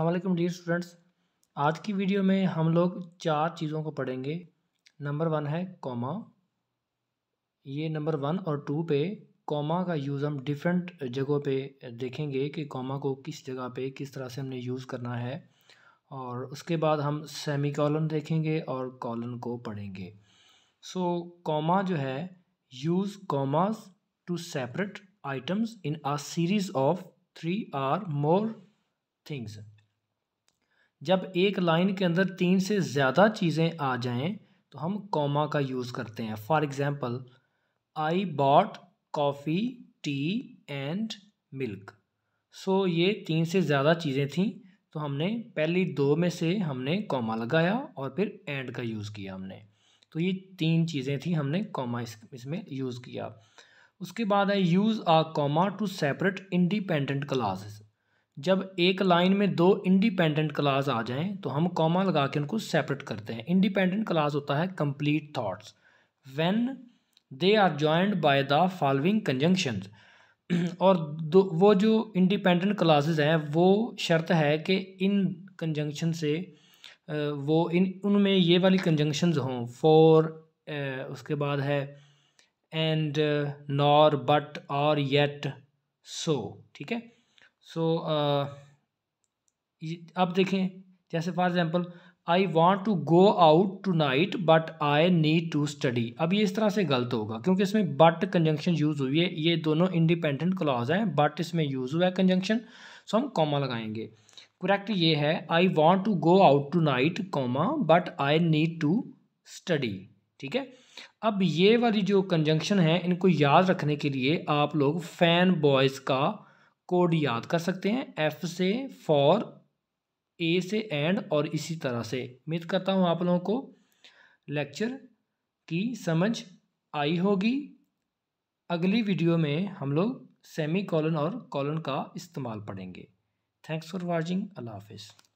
अल्लाम dear students आज की वीडियो में हम लोग चार चीज़ों को पढ़ेंगे नंबर वन है कॉमा ये नंबर वन और टू पे कॉमा का यूज़ हम डिफरेंट जगहों पे देखेंगे कि कॉमा को किस जगह पे किस तरह से हमने यूज़ करना है और उसके बाद हम सेमी कॉलन देखेंगे और कॉलन को पढ़ेंगे सो so, कॉमा जो है use commas to separate items in a series of three or more things जब एक लाइन के अंदर तीन से ज़्यादा चीज़ें आ जाएं तो हम कॉमा का यूज़ करते हैं for example I bought coffee tea and milk so ये तीन से ज़्यादा चीज़ें थीं तो हमने पहली दो में से हमने कॉमा लगाया और फिर एंड का यूज़ किया हमने तो ये तीन चीज़ें थी हमने कॉमा इस, इसमें यूज़ किया उसके बाद है use a comma to separate independent clauses जब एक लाइन में दो इंडिपेंडेंट क्लास आ जाएं तो हम कॉमा लगा के उनको सेपरेट करते हैं इंडिपेंडेंट क्लास होता है complete thoughts when they are joined by the following conjunction और दो वो जो इंडिपेंडेंट क्लासेस हैं वो शर्त है कि इन कंजंक्शन से वो इन उनमें ये वाली कंजंक्शंस हों फॉर उसके बाद है एंड नॉर बट और येट सो ठीक है सो uh, अब देखें जैसे for example I want to go out tonight but I need to study अब ये इस तरह से गलत होगा क्योंकि इसमें बट कंजंक्शन यूज़ हुई है ये दोनों इंडिपेंडेंट क्लॉज हैं बट इसमें यूज़ हुआ है कंजंक्शन सो हम कॉमा लगाएंगे करेक्ट ये है I want to go out tonight comma but I need to study ठीक है अब ये वाली जो कंजंक्शन है इनको याद रखने के लिए आप लोग फैन बॉयज़ का कोड याद कर सकते हैं एफ से फॉर ए से एंड और इसी तरह से उम्मीद करता हूँ आप लोगों को लेक्चर की समझ आई होगी अगली वीडियो में हम लोग सेमी कॉलन और कॉलन का इस्तेमाल पढ़ेंगे थैंक्स फॉर वॉचिंग अल्लाह हाफिज़